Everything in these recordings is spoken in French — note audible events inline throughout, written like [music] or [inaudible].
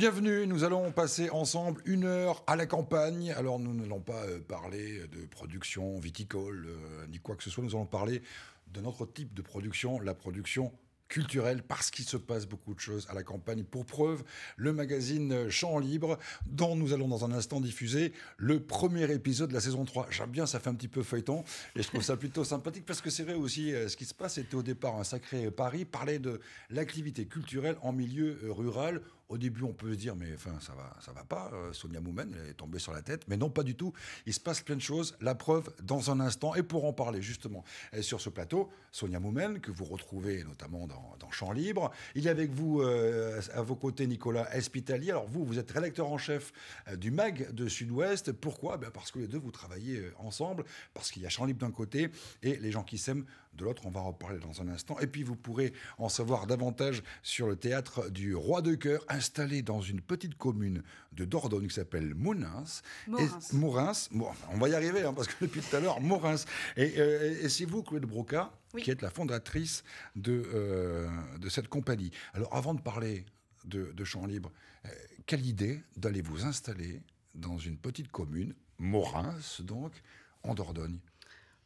Bienvenue, nous allons passer ensemble une heure à la campagne. Alors nous n'allons pas euh, parler de production viticole euh, ni quoi que ce soit, nous allons parler de notre type de production, la production culturelle, parce qu'il se passe beaucoup de choses à la campagne. Pour preuve, le magazine Champ Libre, dont nous allons dans un instant diffuser le premier épisode de la saison 3. J'aime bien, ça fait un petit peu feuilleton, et je trouve ça plutôt sympathique, parce que c'est vrai aussi, euh, ce qui se passe, c'était au départ un sacré pari, parler de l'activité culturelle en milieu rural au début, on peut se dire, mais ça va, ça va pas. Euh, Sonia Moumen est tombée sur la tête, mais non, pas du tout. Il se passe plein de choses. La preuve dans un instant. Et pour en parler justement euh, sur ce plateau, Sonia Moumen, que vous retrouvez notamment dans, dans Champ Libre. Il est avec vous, euh, à vos côtés, Nicolas Espitali. Alors vous, vous êtes rédacteur en chef du MAG de Sud-Ouest. Pourquoi ben, Parce que les deux, vous travaillez ensemble, parce qu'il y a Champ Libre d'un côté et les gens qui s'aiment de l'autre. On va en reparler dans un instant. Et puis vous pourrez en savoir davantage sur le théâtre du Roi de Cœur, installé dans une petite commune de Dordogne qui s'appelle Mounins. Mourins. on va y arriver, hein, parce que depuis tout à l'heure, Mourins. Et, euh, c'est vous, Claude Broca, qui êtes la fondatrice euh, de, cette compagnie. Alors avant de parler de, de Champs Libre, euh, quelle idée d'aller vous installer dans une petite commune, Morins donc, en Dordogne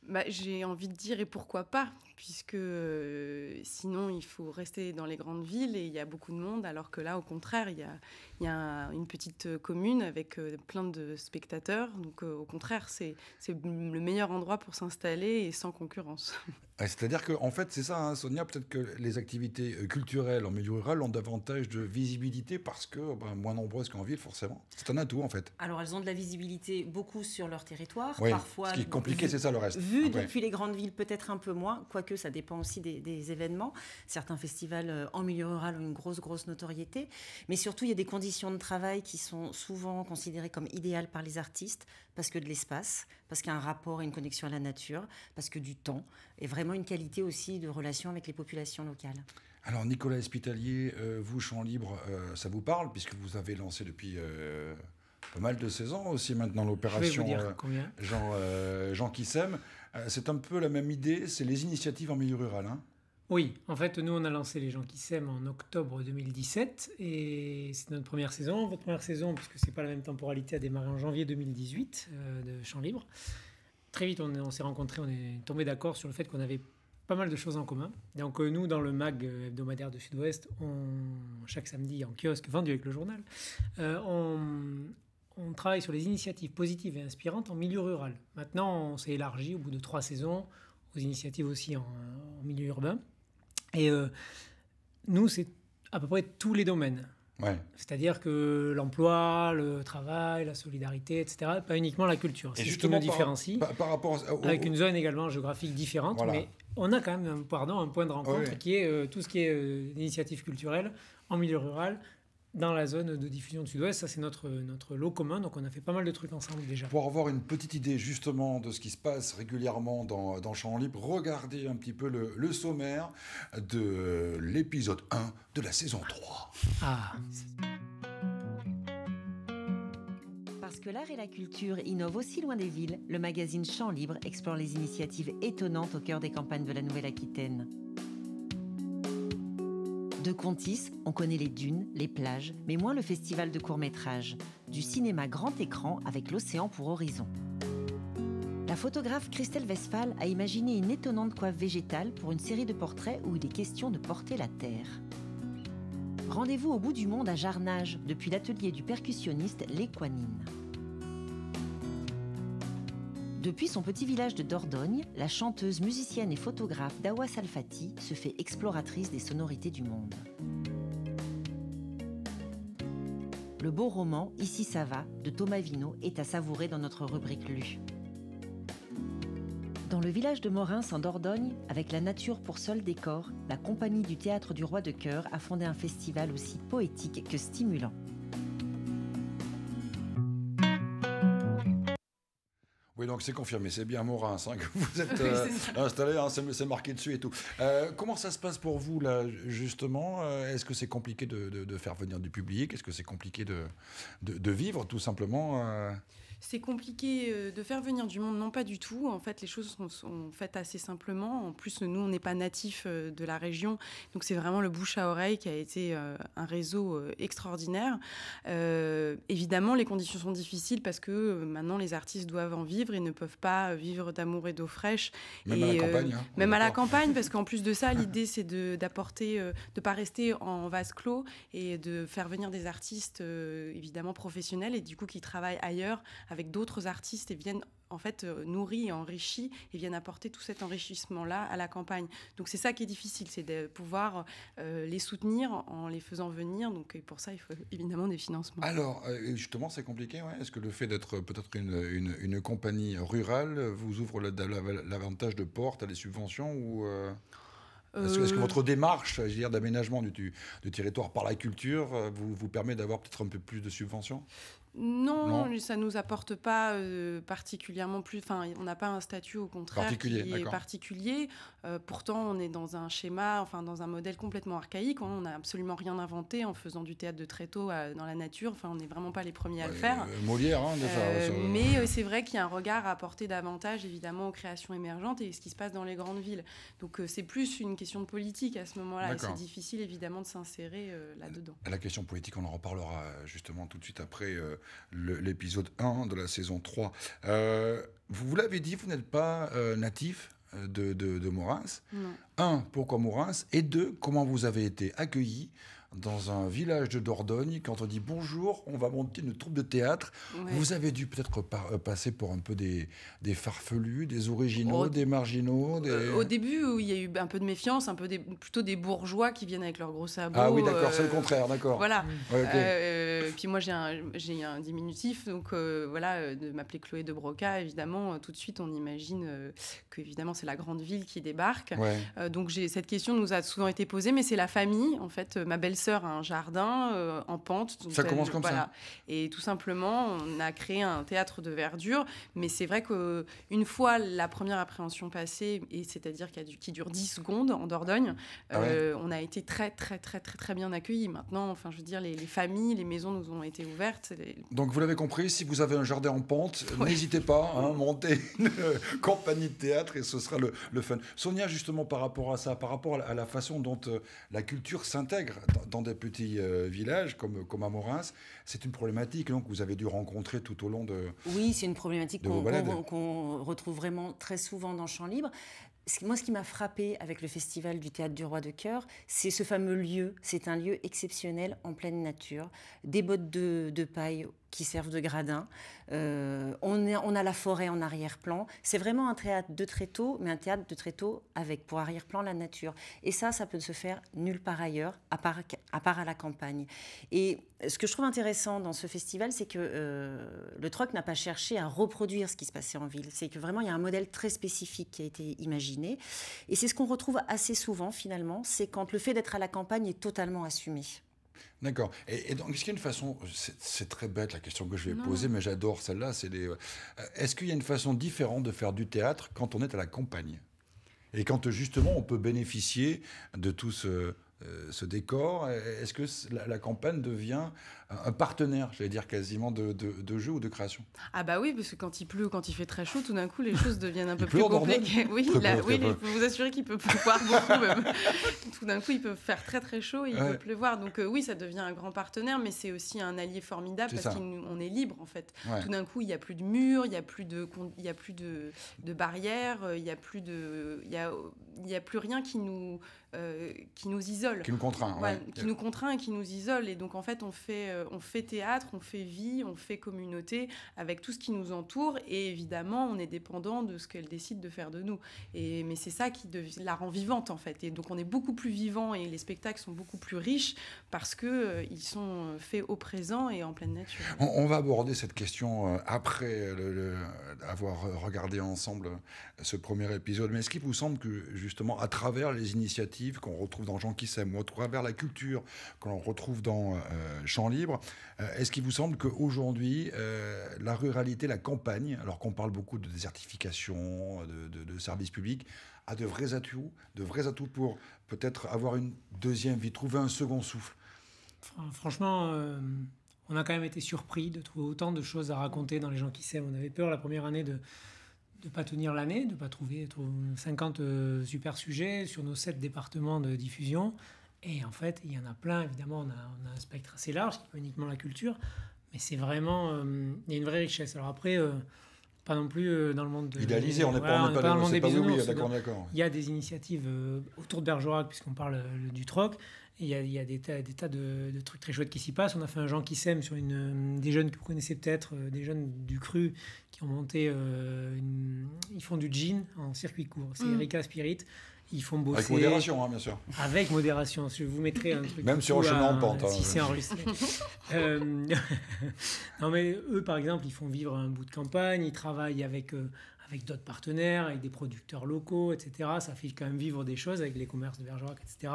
bah, J'ai envie de dire et pourquoi pas, puisque euh, sinon il faut rester dans les grandes villes et il y a beaucoup de monde, alors que là au contraire il y a, il y a une petite euh, commune avec euh, plein de spectateurs, donc au contraire c'est le meilleur endroit pour s'installer et sans concurrence. [laughs] C'est-à-dire que, en fait, c'est ça, hein, Sonia, peut-être que les activités euh, culturelles en milieu rural ont davantage de visibilité parce que bah, moins nombreuses qu'en ville, forcément. C'est un atout, en fait. Alors, elles ont de la visibilité beaucoup sur leur territoire, oui, parfois. Ce qui est compliqué, c'est ça le reste. Vu depuis les grandes villes, peut-être un peu moins, quoique ça dépend aussi des, des, événements. Certains festivals euh, en milieu rural ont une grosse, grosse notoriété. Mais surtout, il y a des conditions de travail qui sont souvent considérées comme idéales par les artistes parce que de l'espace, parce qu'il y a un rapport et une connexion à la nature, parce que du temps est vraiment une qualité aussi de relation avec les populations locales. Alors Nicolas Espitalier, euh, vous, Champ Libre, euh, ça vous parle puisque vous avez lancé depuis euh, pas mal de saisons aussi maintenant l'opération Jean, qui sème c'est un peu la même idée, c'est les initiatives en milieu rural. Hein. oui, en fait, nous, on a lancé Les gens qui s'aiment en octobre 2017 et c'est notre première saison. Votre première saison, puisque c'est pas la même temporalité, a démarré en janvier 2018 de Champ Libre très vite, on, s'est rencontrés, on est tombé d'accord sur le fait qu'on avait pas mal de choses en commun. Donc euh, nous, dans le mag euh, hebdomadaire de Sud-Ouest, on, chaque samedi en kiosque vendu avec le journal, euh, on, travaille sur les initiatives positives et inspirantes en milieu rural. Maintenant, on s'est élargi au bout de trois saisons aux initiatives aussi en, milieu urbain. Et nous, c'est à peu près tous les domaines. C'est-à-dire que l'emploi, le travail, la solidarité, etc., pas uniquement la culture. C'est ce qui nous différencie. avec une zone également géographique différente, mais on a quand même, pardon, un point de rencontre qui est euh, tout ce qui est l'initiative euh, initiative culturelle en milieu rural, dans la zone de diffusion de Sud-Ouest. Ça, c'est notre, notre lot commun. Donc, on a fait pas mal de trucs ensemble déjà. Pour avoir une petite idée justement de ce qui se passe régulièrement dans, champs Champ Libre, regardez un petit peu le, sommaire de l'épisode 1 de la saison 3. Ah. Parce que l'art et la culture innovent aussi loin des villes, le magazine Champ Libre explore les initiatives étonnantes au cœur des campagnes de la Nouvelle-Aquitaine. De Contis, on connaît les dunes, les plages, mais moins le festival de court-métrage. Du cinéma grand écran avec l'océan pour horizon. La photographe Christelle Westphal a imaginé une étonnante coiffe végétale pour une série de portraits où il est question de porter la terre. Rendez-vous au bout du monde à Jarnage, depuis l'atelier du percussionniste Léquanine. Depuis son petit village de Dordogne, la chanteuse, musicienne et photographe Dawa Salfati se fait exploratrice des sonorités du monde. Le beau roman Ici ça va de Thomas Vino est à savourer dans notre rubrique Lue. Dans le village de Morins en Dordogne, avec la nature pour seul décor, la compagnie du théâtre du roi de cœur a fondé un festival aussi poétique que stimulant. donc c'est confirmé, c'est bien Morin hein, [laughs] que vous [laughs] êtes euh, installé, hein, c'est marqué dessus et tout. Euh, comment ça se passe pour vous, là, justement euh, Est-ce que c'est compliqué de, faire venir du public Est-ce que c'est compliqué de, de, vivre, tout simplement c'est compliqué euh, de faire venir du monde, non pas du tout. En fait, les choses sont, faites assez simplement. En plus, nous, on n'est pas natifs euh, de la région, donc c'est vraiment le bouche à oreille qui a été euh, un réseau extraordinaire. évidemment, les conditions sont difficiles parce que maintenant, les artistes doivent en vivre. Ils ne peuvent pas vivre d'amour et d'eau fraîche. Même à la campagne. Hein, même à la campagne, parce qu'en plus de ça, [laughs] l'idée, c'est d'apporter, de ne pas rester en vase clos et de faire venir des artistes, évidemment, professionnels et du coup qui travaillent ailleurs avec d'autres artistes et viennent en fait euh, nourris et et viennent apporter tout cet enrichissement-là à la campagne. Donc c'est ça qui est difficile, c'est de pouvoir euh, les soutenir en les faisant venir. Donc pour ça, il faut évidemment des financements. Alors euh, justement, c'est compliqué. Est-ce que le fait d'être peut-être une, une, compagnie rurale vous ouvre l'avantage de porte à des subventions ou Est-ce que, votre démarche, je dire, d'aménagement du, du, territoire par la culture vous, vous permet d'avoir peut-être un peu plus de subventions non, ça ça nous apporte pas euh, particulièrement plus. Enfin, on n'a pas un statut au contraire particulier, qui est particulier. Euh, pourtant, on est dans un schéma, enfin dans un modèle complètement archaïque. On n'a absolument rien inventé en faisant du théâtre de très tôt dans la nature. Enfin, on n'est vraiment pas les premiers à le faire. Euh, Molière, hein, déjà. Mais c'est vrai qu'il y a un regard à porter davantage, évidemment, aux créations émergentes et ce qui se passe dans les grandes villes. Donc, c'est plus une question de politique à ce moment-là. C'est difficile, évidemment, de s'insérer là-dedans. La question politique, on en reparlera justement tout de suite après l'épisode 1 de la saison 3. Euh, vous, vous l'avez dit, vous n'êtes pas euh, natif euh, de, de, de Morins. Un, pourquoi Mourins Et deux, comment vous avez été accueilli dans un village de Dordogne, quand on dit bonjour, on va monter une troupe de théâtre. Vous avez dû peut-être euh, passer pour un peu des, farfelus, des originaux, des marginaux. Euh, au début, il y a eu un peu de méfiance, un peu des, plutôt des bourgeois qui viennent avec leurs gros sabots. Ah oui, d'accord, c'est le euh, contraire, d'accord. Voilà. puis moi, j'ai un, diminutif, donc voilà, de m'appeler Chloé de Broca, évidemment, tout de suite, on imagine que évidemment c'est la grande ville qui débarque. Euh, donc cette question nous a souvent été posée, mais c'est la famille. En fait, euh, ma belle-sœur a un jardin euh, en pente. ça commence comme ça. Et tout simplement, on a créé un théâtre de verdure. Mais c'est vrai qu'une fois la première appréhension passée, et c'est-à-dire qui, dure 10 secondes en Dordogne, ah on a été très, très, très, très, très bien accueillis. Maintenant, enfin, je veux dire, les, familles, les maisons nous ont été ouvertes. Donc vous l'avez compris, si vous avez un jardin en pente, n'hésitez pas à hein, monter [laughs] une compagnie de théâtre et ce sera le, le fun. Sonia, justement, par rapport rapport à ça, par rapport à la façon dont euh, la culture s'intègre dans, des petits euh, villages comme, comme à Morins. C'est une problématique donc, que vous avez dû rencontrer tout au long de. Oui, c'est une problématique qu'on retrouve vraiment très souvent dans Champ Libre. Moi, ce qui m'a frappé avec le festival du théâtre du roi de cœur, c'est ce fameux lieu. C'est un lieu exceptionnel en pleine nature. Des bottes de, de paille qui servent de gradins. Euh, on, a la forêt en arrière-plan. C'est vraiment un théâtre de tréteaux, mais un théâtre de tréteaux avec pour arrière-plan la nature. Et ça, ça peut se faire nulle part ailleurs, à part à, la campagne. Et ce que je trouve intéressant dans ce festival, c'est que euh, le Troc n'a pas cherché à reproduire ce qui se passait en ville. C'est que vraiment, il y a un modèle très spécifique qui a été imaginé. Et c'est ce qu'on retrouve assez souvent, finalement, c'est quand le fait d'être à la campagne est totalement assumé. D'accord. Et, donc, est-ce qu'il y a une façon, c'est très bête la question que je vais poser, mais j'adore celle-là, c'est euh, Est-ce qu'il y a une façon différente de faire du théâtre quand on est à la campagne Et quand justement on peut bénéficier de tout ce, euh, ce décor Est-ce que la, campagne devient un partenaire, j'allais dire quasiment, de, jeu ou de création Ah bah oui, parce que quand il pleut ou quand il fait très chaud, tout d'un coup, les choses deviennent un [laughs] peu plus compliquées. [laughs] Oui, oui je peux vous assurer qu'il peut pleuvoir [laughs] beaucoup. tout d'un coup, il peut faire très très chaud et il peut pleuvoir. Donc euh, oui, ça devient un grand partenaire, mais c'est aussi un allié formidable parce qu'on est libre en fait. Tout d'un coup, il n'y a plus de murs, il n'y a plus de, de, barrières, euh, il n'y a plus de, il y a, a plus rien qui nous, qui nous isole qui nous contraint. qui nous contraint et qui nous isole. Et donc, en fait, on fait, euh, on fait théâtre, on fait vie, on fait communauté avec tout ce qui nous entoure. Et évidemment, on est dépendant de ce qu'elle décide de faire de nous. Et, mais c'est ça qui la rend vivante, en fait. Et donc, on est beaucoup plus vivant et les spectacles sont beaucoup plus riches parce qu'ils euh, ils sont euh, faits au présent et en pleine nature. On, va aborder cette question après le, avoir regardé ensemble ce premier épisode. Mais est-ce qu'il vous semble que, justement, à travers les initiatives qu'on retrouve dans Jean qui moi, ou à travers la culture que l'on retrouve dans euh, champs Libre, euh, est-ce qu'il vous semble qu'aujourd'hui, euh, la ruralité, la campagne, alors qu'on parle beaucoup de désertification, de, services publics, a de vrais atouts, de vrais atouts pour peut-être avoir une deuxième vie, trouver un second souffle Franchement, on a quand même été surpris de trouver autant de choses à raconter dans les gens qui s'aiment. On avait peur la première année de de pas tenir l'année, de pas trouver 50 euh, super sujets sur nos 7 départements de diffusion. Et en fait, il y en a plein, évidemment, on a, un spectre assez large, qui pas uniquement la culture, mais c'est vraiment, euh, il y a une vraie richesse. Alors après, euh, pas non plus dans le monde de... on n'est pas, pas, dans des Il y a des initiatives autour de Bergerac, puisqu'on parle du troc, il y a, il y a des, tas, des de, trucs très chouettes qui s'y passent. On a fait un Jean qui s'aime sur une, euh, des jeunes que vous connaissez peut-être, euh, des jeunes du cru qui ont monté. Euh, ils font du jean en circuit court. C'est mm. Erika Spirit. Ils font bosser. Avec modération, hein, bien sûr. Avec modération. Je vous mettrai un truc. Même sur le chemin en pente. Hein. si c'est enregistré. [laughs] [laughs] non, mais eux, par exemple, ils font vivre un bout de campagne. Ils travaillent avec avec d'autres partenaires, avec des producteurs locaux, etc. Ça fait quand même vivre des choses avec les commerces de Bergerac, etc.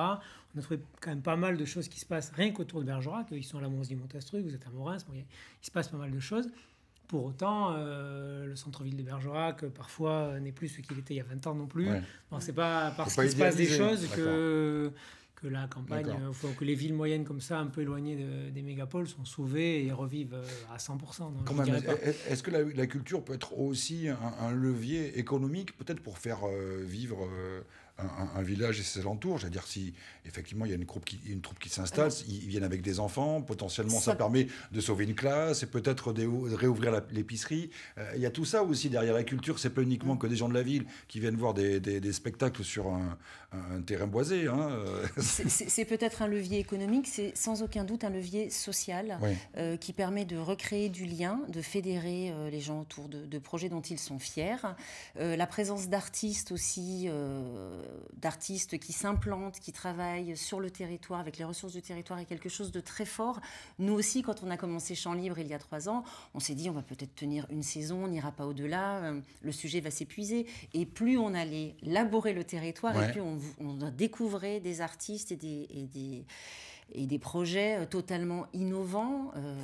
On a trouvé quand même pas mal de choses qui se passent rien qu'autour de Bergerac. Ils sont à la Monce du Montastruc, vous êtes à Morins, il se passe pas mal de choses. Pour autant, euh, le centre-ville de Bergerac, euh, parfois, euh, n'est plus ce qu'il était il y a 20 ans non plus. Ouais. c'est pas parce qu'il se passe des choses que, que la campagne, euh, faut que les villes moyennes comme ça, un peu éloignées des mégapoles, sont sauvées et revivent euh, à 100%. Est-ce que la, culture peut être aussi un, levier économique, peut-être pour faire euh, vivre un, village et ses alentours. C'est-à-dire si effectivement il y a une, qui, une troupe qui s'installe, ah ils viennent avec des enfants, potentiellement ça, permet de sauver une classe et peut-être de réouvrir l'épicerie. Euh, il y a tout ça aussi derrière la culture. C'est pas uniquement mm. que des gens de la ville qui viennent voir des, spectacles sur un, terrain boisé. Hein. C'est peut-être un levier économique, c'est sans aucun doute un levier social euh, qui permet de recréer du lien, de fédérer euh, les gens autour de, de, projets dont ils sont fiers. la présence d'artistes aussi d'artistes qui s'implantent, qui travaillent sur le territoire, avec les ressources du territoire, est quelque chose de très fort. Nous aussi, quand on a commencé Champ Libre il y a trois ans, on s'est dit on va peut-être tenir une saison, on n'ira pas au-delà, euh, le sujet va s'épuiser. Et plus on allait laborer le territoire, et plus on, découvrait des artistes et des et des projets euh, totalement innovants, euh,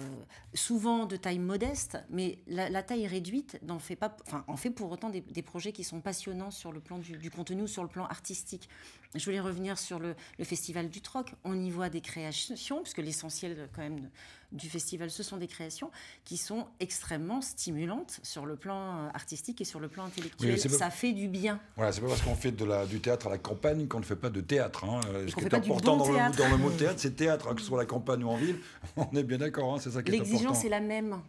souvent de taille modeste, mais la, taille réduite n'en fait pas, en fait pour autant des, projets qui sont passionnants sur le plan du, du contenu, sur le plan artistique. Je voulais revenir sur le, festival du Troc. On y voit des créations, puisque l'essentiel quand même du festival, ce sont des créations qui sont extrêmement stimulantes sur le plan euh, artistique et sur le plan intellectuel. ça fait du bien. Voilà, c'est pas parce qu'on fait de la, du théâtre à la campagne qu'on ne fait pas de théâtre. Hein. Euh, ce qui est important dans, le, mot [laughs] théâtre, c'est théâtre, hein, que ce soit à la campagne ou en ville. [laughs] On est bien d'accord, hein, c'est ça L'exigence est la même.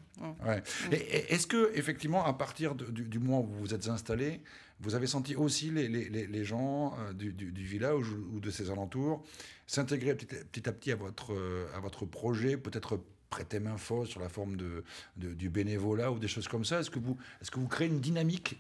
Ouais. Mm. Est-ce que, effectivement, à partir du, moment où vous vous êtes installé, vous avez senti aussi les, les, les gens euh, du, du, village ou de ses alentours s'intégrer petit, à petit à votre, euh, à votre projet, peut-être prêter main forte sur la forme de, de, du bénévolat ou des choses comme ça Est-ce que, vous, est -ce que vous créez une dynamique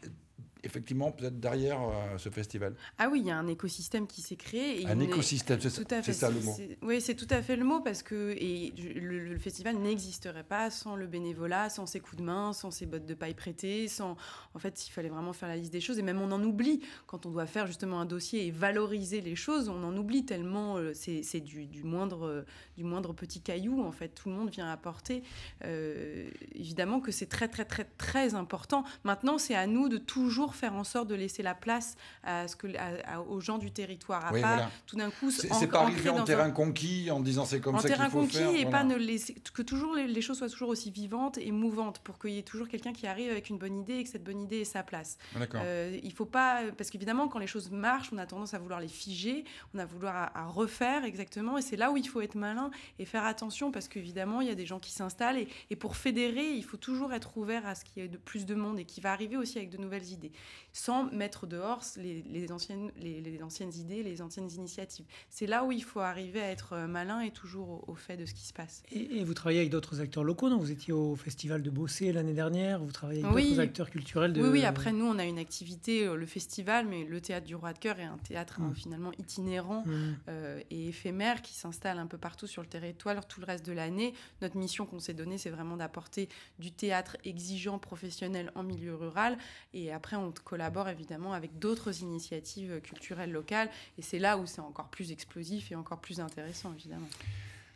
effectivement peut-être derrière euh, ce festival. Ah oui, il y a un écosystème qui s'est créé. un écosystème, c'est ça, le mot. Oui, c'est tout à fait le mot parce que et le, festival n'existerait pas sans le bénévolat, sans ses coups de main, sans ses bottes de paille prêtées, sans. En fait, il fallait vraiment faire la liste des choses et même on en oublie quand on doit faire justement un dossier et valoriser les choses, on en oublie tellement euh, c'est du, moindre du moindre petit caillou en fait. Tout le monde vient apporter. Euh, évidemment que c'est très très très très important. Maintenant, c'est à nous de toujours faire en sorte de laisser la place à ce que, aux gens du territoire, à tout d'un coup. C'est pas arriver en terrain conquis en disant c'est comme ça qu'il faut faire. terrain conquis et pas ne laisser, que toujours les, choses soient toujours aussi vivantes et mouvantes pour qu'il y ait toujours quelqu'un qui arrive avec une bonne idée et que cette bonne idée ait sa place. Ah, euh, il faut pas parce qu'évidemment quand les choses marchent, on a tendance à vouloir les figer, on a vouloir à, refaire exactement et c'est là où il faut être malin et faire attention parce qu'évidemment il y a des gens qui s'installent et, et pour fédérer il faut toujours être ouvert à ce qu'il y ait de plus de monde et qui va arriver aussi avec de nouvelles idées sans mettre dehors les, les anciennes, les, anciennes idées, les anciennes initiatives. C'est là où il faut arriver à être euh, malin et toujours au, fait de ce qui se passe. Et, vous travaillez avec d'autres acteurs locaux, non Vous étiez au festival de Bossé l'année dernière, vous travaillez avec d'autres acteurs culturels de... Oui, oui, après nous, on a une activité, euh, le festival, mais le théâtre du Roi de Cœur est un théâtre hein, mmh. finalement itinérant mmh. euh, et éphémère qui s'installe un peu partout sur le territoire tout le reste de l'année. Notre mission qu'on s'est donnée, c'est vraiment d'apporter du théâtre exigeant, professionnel en milieu rural. Et après, on collabore évidemment avec d'autres initiatives culturelles locales. Et c'est là où c'est encore plus explosif et encore plus intéressant, évidemment.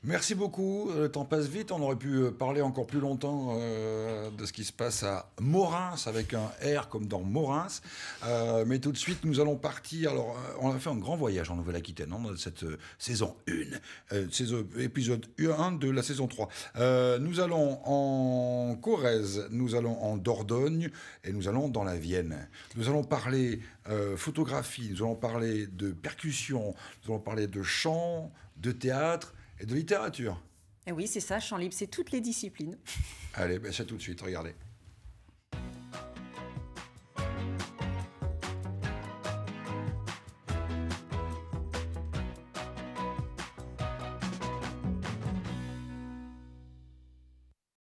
Merci beaucoup. Euh, le temps passe vite. On aurait pu euh, parler encore plus longtemps euh, de ce qui se passe à Morins avec un R comme dans Morins. mais tout de suite, nous allons partir. Alors, on a fait un grand voyage en Nouvelle-Aquitaine hein, dans cette saison 1, épisode 1 de la saison 3. nous allons en Corrèze, nous allons en Dordogne et nous allons dans la Vienne. Nous allons parler photographie, nous allons parler de percussion, nous allons parler de chant, de théâtre et de littérature. Et eh oui, c'est ça, champ libre, c'est toutes les disciplines. Allez, ben, tout de suite, regardez.